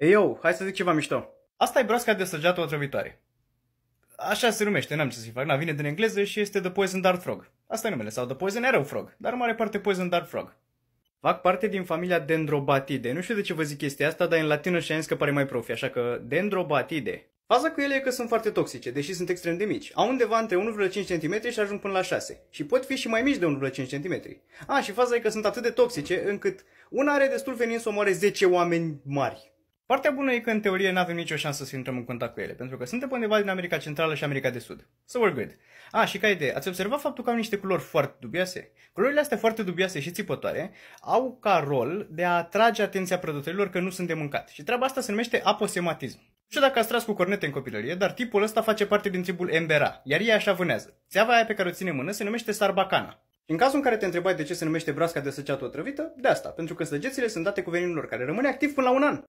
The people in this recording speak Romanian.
Ei, eu, hai să zic ceva mișto. Asta e broasca de săgeată otrăvitoare. Așa se numește, n-am ce să-i fac. Na, vine din engleză și este The Poison Dart Frog. Asta e numele, sau The Poison Arrow Frog, dar mare parte Poison Dart Frog. Fac parte din familia Dendrobatide. Nu știu de ce vă zic chestia asta, dar în latină și că pare mai profi, așa că Dendrobatide. Faza cu ele e că sunt foarte toxice, deși sunt extrem de mici. Au undeva între 1,5 cm și ajung până la 6. Și pot fi și mai mici de 1,5 cm. A, și faza e că sunt atât de toxice încât una are destul venin să omoare 10 oameni mari. Partea bună e că în teorie n-avem nicio șansă să intrăm în contact cu ele, pentru că suntem undeva din America Centrală și America de Sud. So we're good. A, ah, și ca idee, ați observat faptul că au niște culori foarte dubioase? Culorile astea foarte dubioase și țipătoare au ca rol de a atrage atenția prădătorilor că nu sunt de mâncat. Și treaba asta se numește aposematism. Nu știu dacă ați tras cu cornete în copilărie, dar tipul ăsta face parte din tribul Embera, iar ei așa vânează. Țeava aia pe care o ține în mână se numește sarbacana. În cazul în care te întrebai de ce se numește brasca de săceată otrăvită, de asta, pentru că săgețile sunt date cu veninul care rămâne activ până la un an.